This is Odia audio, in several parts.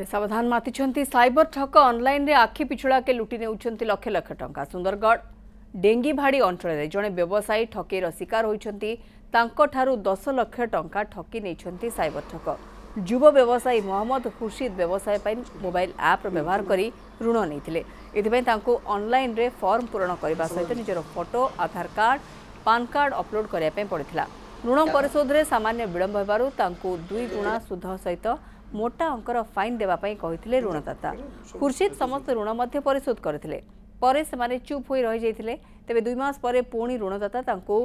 ପେଶାବଧାନ ମାତିଛନ୍ତି ସାଇବର ଠକ ଅନ୍ଲାଇନ୍ରେ ଆଖି ପିଛୁଳାକେ ଲୁଟି ନେଉଛନ୍ତି ଲକ୍ଷ ଲକ୍ଷ ଟଙ୍କା ସୁନ୍ଦରଗଡ଼ ଡେଙ୍ଗିଭାଡ଼ି ଅଞ୍ଚଳରେ ଜଣେ ବ୍ୟବସାୟୀ ଠକେଇର ଶିକାର ହୋଇଛନ୍ତି ତାଙ୍କଠାରୁ ଦଶ ଲକ୍ଷ ଟଙ୍କା ଠକି ନେଇଛନ୍ତି ସାଇବର ଠକ ଯୁବ ବ୍ୟବସାୟୀ ମହମ୍ମଦ ଖୁର୍ସିଦ୍ ବ୍ୟବସାୟ ପାଇଁ ମୋବାଇଲ୍ ଆପ୍ର ବ୍ୟବହାର କରି ଋଣ ନେଇଥିଲେ ଏଥିପାଇଁ ତାଙ୍କୁ ଅନ୍ଲାଇନ୍ରେ ଫର୍ମ ପୂରଣ କରିବା ସହିତ ନିଜର photo Aadhaar card PAN card upload କରିବା ପାଇଁ ପଡ଼ିଥିଲା ଋଣ ପରିଶୋଧରେ ସାମାନ୍ୟ ବିଳମ୍ବ ହେବାରୁ ତାଙ୍କୁ ଦୁଇ ଗୁଣା ସୁଧ ସହିତ ମୋଟା ଅଙ୍କର ଫାଇନ୍ ଦେବା ପାଇଁ କହିଥିଲେ ଋଣଦାତା ଖୁର୍ସିଦ ସମସ୍ତ ଋଣ ମଧ୍ୟ ପରିଶୋଧ କରିଥିଲେ ପରେ ସେମାନେ ଚୁପ୍ ହୋଇ ରହିଯାଇଥିଲେ ତେବେ ଦୁଇ ମାସ ପରେ ପୁଣି ଋଣଦାତା ତାଙ୍କୁ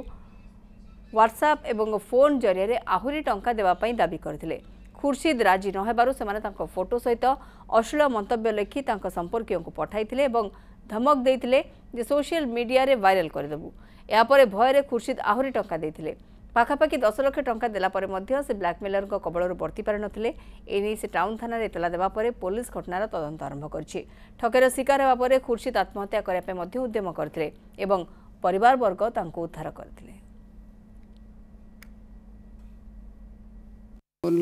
ହ୍ୱାଟ୍ସଆପ୍ ଏବଂ ଫୋନ୍ ଜରିଆରେ ଆହୁରି ଟଙ୍କା ଦେବା ପାଇଁ ଦାବି କରିଥିଲେ ଖୁର୍ସିଦ ରାଜି ନ ହେବାରୁ ସେମାନେ ତାଙ୍କ ଫଟୋ ସହିତ ଅଶ୍ଳୀଳ ମନ୍ତବ୍ୟ ଲେଖି ତାଙ୍କ ସମ୍ପର୍କୀୟଙ୍କୁ ପଠାଇଥିଲେ ଏବଂ ଧମକ ଦେଇଥିଲେ ଯେ ସୋସିଆଲ ମିଡ଼ିଆରେ ଭାଇରାଲ କରିଦେବୁ ଏହାପରେ ଭୟରେ ଖୁର୍ସିଦ ଆହୁରି ଟଙ୍କା ଦେଇଥିଲେ ପାଖାପାଖି ଦଶ ଲକ୍ଷ ଟଙ୍କା ଦେଲା ପରେ ମଧ୍ୟ ସେ ବ୍ଲାକ୍ମେଲରଙ୍କ କବଳରୁ ବର୍ତ୍ତି ପାରିନଥିଲେ ଏନେଇ ସେ ଟାଉନ୍ ଥାନାରେ ଏତଲା ଦେବା ପରେ ପୋଲିସ ଘଟଣାର ତଦନ୍ତ ଆରମ୍ଭ କରିଛି ଠକେର ଶିକାର ହେବା ପରେ ଖୁର୍ସିଦ ଆତ୍ମହତ୍ୟା କରିବା ପାଇଁ ମଧ୍ୟ ଉଦ୍ୟମ କରିଥିଲେ ଏବଂ ପରିବାରବର୍ଗ ତାଙ୍କୁ ଉଦ୍ଧାର କରିଥିଲେ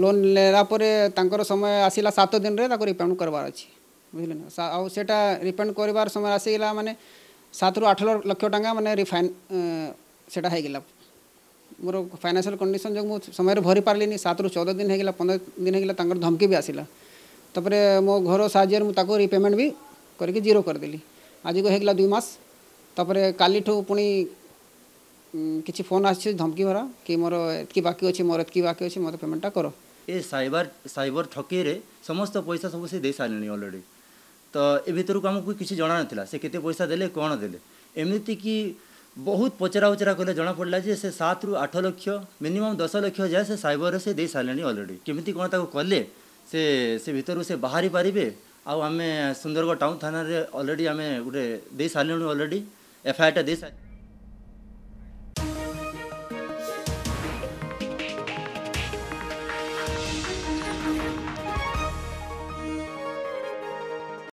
ଲୋନ୍ ନେଲା ପରେ ତାଙ୍କର ସମୟ ଆସିଲା ସାତ ଦିନରେ ତାକୁ ରିଫଣ୍ଡ କରିବାର ଅଛି ବୁଝିଲେ ନା ଆଉ ସେଇଟା ରିଫଣ୍ଡ କରିବାର ସମୟ ଆସିଗଲା ମାନେ ସାତରୁ ଆଠ ଲକ୍ଷ ଟଙ୍କା ମାନେ ସେଇଟା ହେଇଗଲା ମୋର ଫାଇନାନ୍ସିଆଲ କଣ୍ଡିସନ୍ ଯୋଗୁଁ ମୁଁ ସମୟରେ ଭରି ପାରିଲିନି ସାତରୁ ଚଉଦ ଦିନ ହେଇଗଲା ପନ୍ଦର ଦିନ ହେଇଗଲା ତାଙ୍କର ଧମକି ବି ଆସିଲା ତାପରେ ମୋ ଘର ସାହାଯ୍ୟରେ ମୁଁ ତାକୁ ରିପେମେଣ୍ଟ ବି କରିକି ଜିରୋ କରିଦେଲି ଆଜିକୁ ହେଇଗଲା ଦୁଇ ମାସ ତାପରେ କାଲିଠୁ ପୁଣି କିଛି ଫୋନ୍ ଆସିଛି ଧମକି ଭରା କି ମୋର ଏତିକି ବାକି ଅଛି ମୋର ଏତିକି ବାକି ଅଛି ମୋତେ ପେମେଣ୍ଟଟା କର ଏ ସାଇବର ସାଇବର ଠକେଇରେ ସମସ୍ତ ପଇସା ସବୁ ସେ ଦେଇସାରିଲେଣି ଅଲରେଡ଼ି ତ ଏ ଭିତରକୁ ଆମକୁ କିଛି ଜଣା ନଥିଲା ସେ କେତେ ପଇସା ଦେଲେ କ'ଣ ଦେଲେ ଏମିତିକି ବହୁତ ପଚରା ଉଚରା କଲେ ଜଣାପଡ଼ିଲା ଯେ ସେ ସାତରୁ ଆଠ ଲକ୍ଷ ମିନିମମ୍ ଦଶ ଲକ୍ଷ ଯାଏ ସେ ସାଇବରରେ ସେ ଦେଇସାରିଲେଣି ଅଲରେଡ଼ି କେମିତି କ'ଣ ତାକୁ କଲେ ସେ ସେ ଭିତରୁ ସେ ବାହାରି ପାରିବେ ଆଉ ଆମେ ସୁନ୍ଦରଗଡ଼ ଟାଉନ୍ ଥାନାରେ ଅଲରେଡ଼ି ଆମେ ଗୋଟେ ଦେଇସାରିଲୁଣି ଅଲରେଡ଼ି ଏଫଆଇଆର୍ଟା ଦେଇସାରି